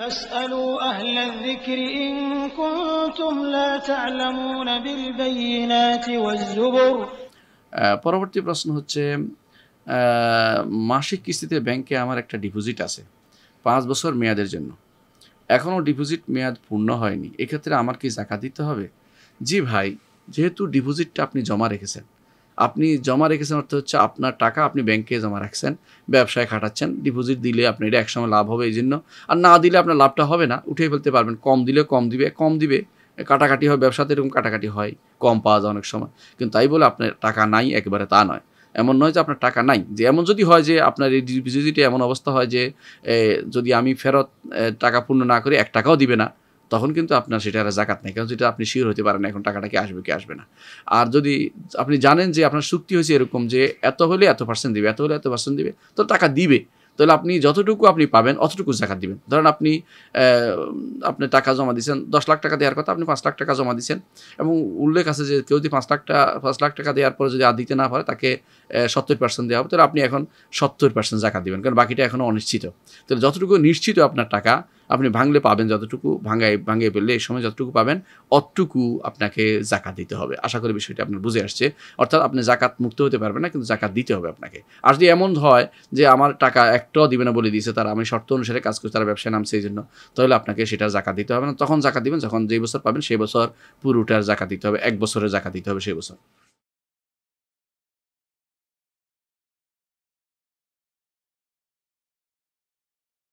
পরবর্তী প্রশ্ন হচ্ছে মাসিক কিস্তিতে ব্যাংকে আমার একটা ডিপোজিট আছে পাঁচ বছর মেয়াদের জন্য এখনও ডিপোজিট মেয়াদ পূর্ণ হয়নি এক্ষেত্রে আমার কি জাকা দিতে হবে জি ভাই যেহেতু ডিপোজিটটা আপনি জমা রেখেছেন আপনি জমা রেখেছেন অর্থ হচ্ছে আপনার টাকা আপনি ব্যাংকে জমা রাখছেন ব্যবসায় খাটাচ্ছেন ডিপোজিট দিলে আপনি এটা একসময় লাভ হবে এই জন্য আর না দিলে আপনার লাভটা হবে না উঠিয়ে ফেলতে পারবেন কম দিলে কম দিবে কম দিবে কাটাকাটি হয় ব্যবসাতে এরকম কাটাকাটি হয় কম পাওয়া যায় অনেক সময় কিন্তু তাই বলে আপনার টাকা নাই একেবারে তা নয় এমন নয় যে আপনার টাকা নাই যে এমন যদি হয় যে আপনার এই ডিপোজিটে এমন অবস্থা হয় যে যদি আমি ফেরত টাকা পূর্ণ না করি এক টাকাও দিবে না তখন কিন্তু আপনার সেটা আর জাকাত নেই কারণ যেটা আপনি শিওর হতে পারেন এখন টাকাটা কি আসবে কি আসবে না আর যদি আপনি জানেন যে আপনার চুক্তি হয়েছে এরকম যে এত হলে এত পার্সেন্ট দিবে এত হলে এত পার্সেন্ট দিবে তো টাকা দিবে তাহলে আপনি যতটুকু আপনি পাবেন অতটুকু জাকাত দিবেন ধরেন আপনি আপনি টাকা জমা দিয়েছেন দশ লাখ টাকা দেওয়ার কথা আপনি পাঁচ লাখ টাকা জমা দিয়েছেন এবং উল্লেখ আছে যে কেউ যদি পাঁচ লাখ টাকা পাঁচ লাখ টাকা দেওয়ার পরে যদি আর দিতে না পারে তাকে সত্তর পার্সেন্ট দেওয়া হবে তাহলে আপনি এখন সত্তর পার্সেন্ট জাকাত দিবেন কারণ বাকিটা এখনও অনিশ্চিত তাহলে যতটুকু নিশ্চিত আপনার টাকা আপনি ভাঙলে পাবেন যতটুকু ভাঙায় ভাঙিয়ে ফেললে এই সময় যতটুকু পাবেন অতটুকু আপনাকে জাকাত দিতে হবে আশা করি বিষয়টা আপনার বুঝে আসছে অর্থাৎ আপনি জাকাত মুক্ত হতে পারবেন না কিন্তু জাকাত দিতে হবে আপনাকে আর যদি এমন হয় যে আমার টাকা একটাও দিবে না বলে দিয়েছে তারা আমি শর্ত অনুসারে কাজ করছি তারা ব্যবসায় নামছে এই জন্য তাহলে আপনাকে সেটা জাকাত দিতে হবে না তখন জাকাত দিবেন যখন যেই বছর পাবেন সেই বছর পুরোটার জাকাত দিতে হবে এক বছরের জাকাত দিতে হবে সেই বছর